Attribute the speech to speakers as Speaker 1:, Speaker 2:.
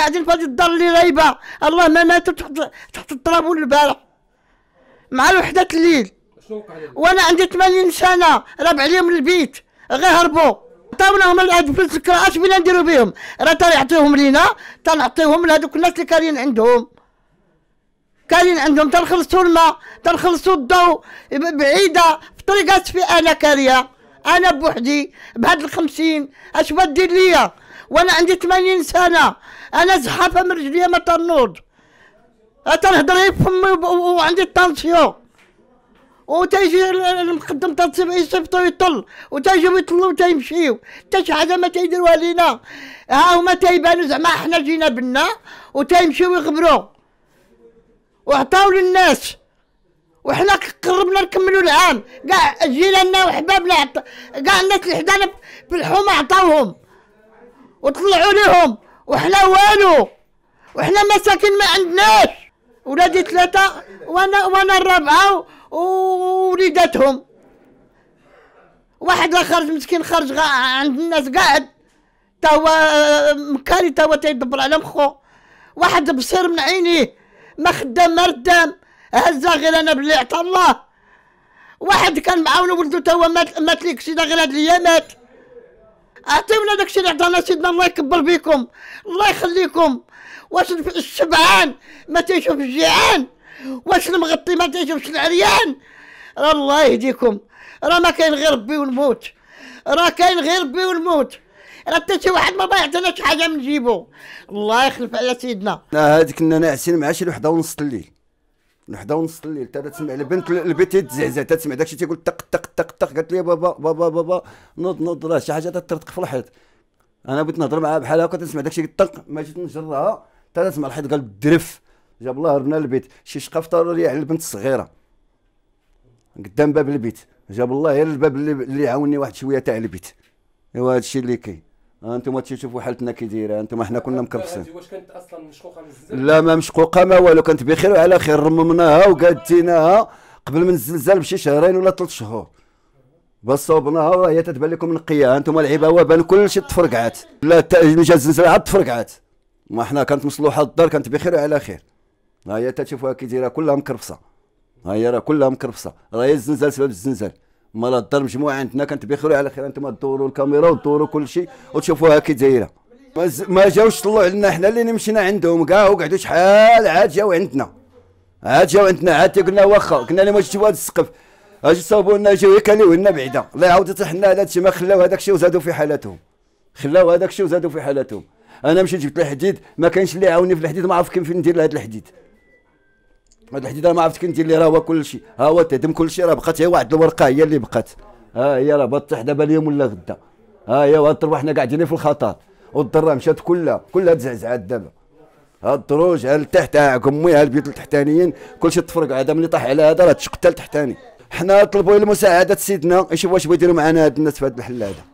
Speaker 1: قاعدين في هذه الدار اللي رايبه الله ما ماتوا تحت تحت التراب البارح مع الوحدة الليل وانا عندي 80 سنه راب عليهم البيت غير هربوا عطاوناهم هاد الكرا اش بينا نديرو بهم راه تنعطيهم لينا تنعطيهم لهذوك الناس اللي كاريين عندهم كاريين عندهم تنخلصوا الماء تنخلصوا الضو بعيده في طريق في انا كاريه انا بوحدي بهاد الخمسين اش بدير ليا وانا عندي 80 سنه انا زحافه من رجليا ما تنوض تنهضر غير فمي وعندي التانسيون وتيجي المقدم تنصيب يصيفطو يطل وتيجيو يطلو وتيمشيو حتى شي حاجه ما تيديروها لينا ها هما تيبانو زعما حنا جينا بنا وتيمشيو يغبرو وعطاو للناس وحنا قربنا نكملو العام كاع جيلنا وحبابنا كاع الناس اللي حدانا في الحومه عطاوهم وطلعوا ليهم وحنا والو وحنا مساكين ما عندناش ولادي ثلاثة وانا وانا الرابعة ووليداتهم واحد خرج مسكين خرج عند الناس قاعد تا هو مكاري تا هو تيدبر على مخو واحد بصير من عينيه ما خدام ما ردام هزا غير انا بلي عطا الله واحد كان معاونو ولدو تا هو مات مات ليك غير هاد الايامات عطيونا داكشي اللي عطانا سيدنا الله يكبر بكم الله يخليكم واش الشبعان ما تيشوف الجيعان واش المغطي ما تيشوفش العريان راه الله يهديكم راه ما كاين غير ربي والموت راه كاين غير ربي والموت راه حتى شي واحد ما يعطينا شي حاجه من جيبو الله يخلف على سيدنا
Speaker 2: هذيك كنا ناعسين مع شي وحده ونص الليل ونص الليل حتى تسمع البنت البيت تزعزع تسمع داكشي تيقول طق طق طق طق قالت لي بابا بابا بابا نوض نوض راه شي حاجه تترتق في الحيط انا بغيت نهضر معاها بحال هكا تنسمع داكشي طق ما جيت نجرها حتى تسمع الحيط قال درف جاب الله هربنا للبيت شي شقه فطروا على البنت الصغيره قدام باب البيت جاب الله غير الباب اللي, اللي عاوني واحد شويه تاع البيت ايوا هادشي اللي كاين آه، انتم تشوفوا حالتنا كي دايره انتم حنا كنا مكبسين واش كانت اصلا مشقوقه من لا ما مشقوقه ما والو كانت بخير وعلى خير رممناها وقادتيناها قبل من الزلزال بشي شهرين ولا ثلاث شهور بس صوبناها وهي تتبان لكم نقيه انتم العباوه بان كلشي تفرقعات لا جا الزلزال عاد تفرقعات ما حنا كانت مصلوحه الدار كانت بخير وعلى خير ها هي تشوفوها كي دايره كلها مكرفصه ها هي راه كلها مكرفصه راه هي الزلزال سبب الزلزال مال الدار مجموعه عندنا كانت بخير على خير انتم دوروا الكاميرا وتدوروا كل شيء وتشوفوها كي دايره ما جاوش طلعوا علينا حنا اللي مشينا عندهم كاع وقعدوا شحال عاد جاو عندنا عاد جاو عندنا عاد قلنا واخا قلنا لهم اجي هذا السقف اجي صوبوا لنا جاو يكاليو لنا بعيده الله يعاود حنا على هذا ما خلاو هذاك الشيء وزادوا في حالتهم خلاو هذاك الشيء وزادوا في حالتهم انا مشيت جبت الحديد ما كانش اللي يعاوني في الحديد ما عرفت كيف ندير هذا الحديد هاد الحديده ما عرفتك انت اللي راه هو كلشي ها هو تهدم كلشي راه بقات هي واحد الورقه هي اللي بقات ها هي راه بطيح دابا اليوم ولا غدا ها هي وهاد الضربه حنا قاعدين في الخطر والضره مشات كلها كلها تزعزعات دابا هاد الدروج ها لتحت ها كمي ها البيوت التحتانيين كلشي تفرق هذا ملي طاح على هذا راه تشقتل تحتاني حنا طلبوا المساعده سيدنا يشوف واش بغا يديروا معنا هاد الناس في هاد الحل هذا